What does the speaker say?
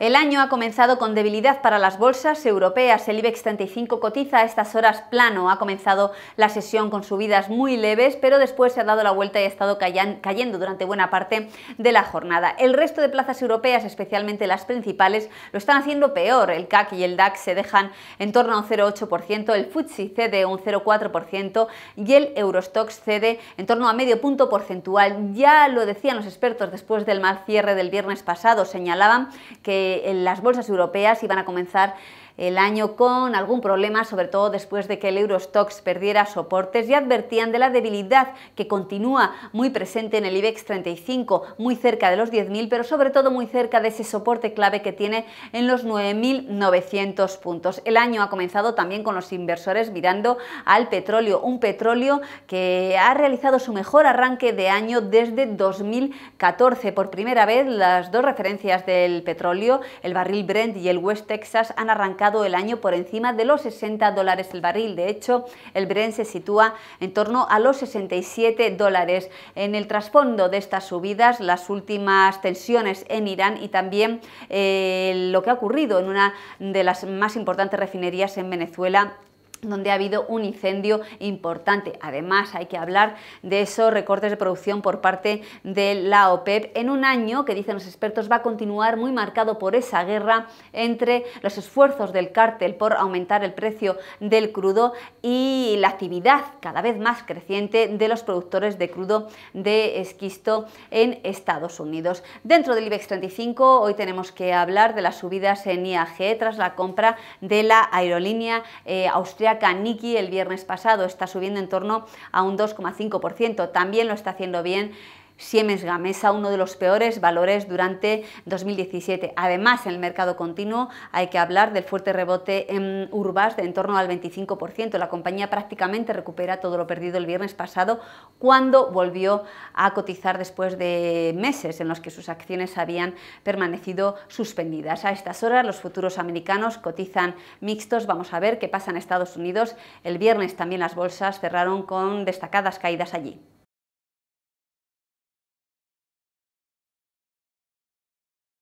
El año ha comenzado con debilidad para las bolsas europeas. El IBEX 35 cotiza a estas horas plano. Ha comenzado la sesión con subidas muy leves, pero después se ha dado la vuelta y ha estado cayendo durante buena parte de la jornada. El resto de plazas europeas, especialmente las principales, lo están haciendo peor. El CAC y el DAC se dejan en torno a un 0,8%, el FTSE cede un 0,4% y el Eurostox cede en torno a medio punto porcentual. Ya lo decían los expertos después del mal cierre del viernes pasado, señalaban que eh, las bolsas europeas iban a comenzar el año con algún problema, sobre todo después de que el Eurostox perdiera soportes y advertían de la debilidad que continúa muy presente en el IBEX 35, muy cerca de los 10.000, pero sobre todo muy cerca de ese soporte clave que tiene en los 9.900 puntos. El año ha comenzado también con los inversores mirando al petróleo, un petróleo que ha realizado su mejor arranque de año desde 2014. Por primera vez, las dos referencias del petróleo, el barril Brent y el West Texas, han arrancado el año por encima de los 60 dólares el barril. De hecho, el Bren se sitúa en torno a los 67 dólares. En el trasfondo de estas subidas, las últimas tensiones en Irán y también eh, lo que ha ocurrido en una de las más importantes refinerías en Venezuela donde ha habido un incendio importante. Además, hay que hablar de esos recortes de producción por parte de la OPEP en un año que, dicen los expertos, va a continuar muy marcado por esa guerra entre los esfuerzos del cártel por aumentar el precio del crudo y la actividad cada vez más creciente de los productores de crudo de esquisto en Estados Unidos. Dentro del IBEX 35 hoy tenemos que hablar de las subidas en IAG tras la compra de la aerolínea eh, austriaca austríaca el viernes pasado, está subiendo en torno a un 2,5%. También lo está haciendo bien Siemens Gamesa, uno de los peores valores durante 2017. Además, en el mercado continuo hay que hablar del fuerte rebote en Urbas de en torno al 25%. La compañía prácticamente recupera todo lo perdido el viernes pasado cuando volvió a cotizar después de meses en los que sus acciones habían permanecido suspendidas. A estas horas los futuros americanos cotizan mixtos. Vamos a ver qué pasa en Estados Unidos. El viernes también las bolsas cerraron con destacadas caídas allí.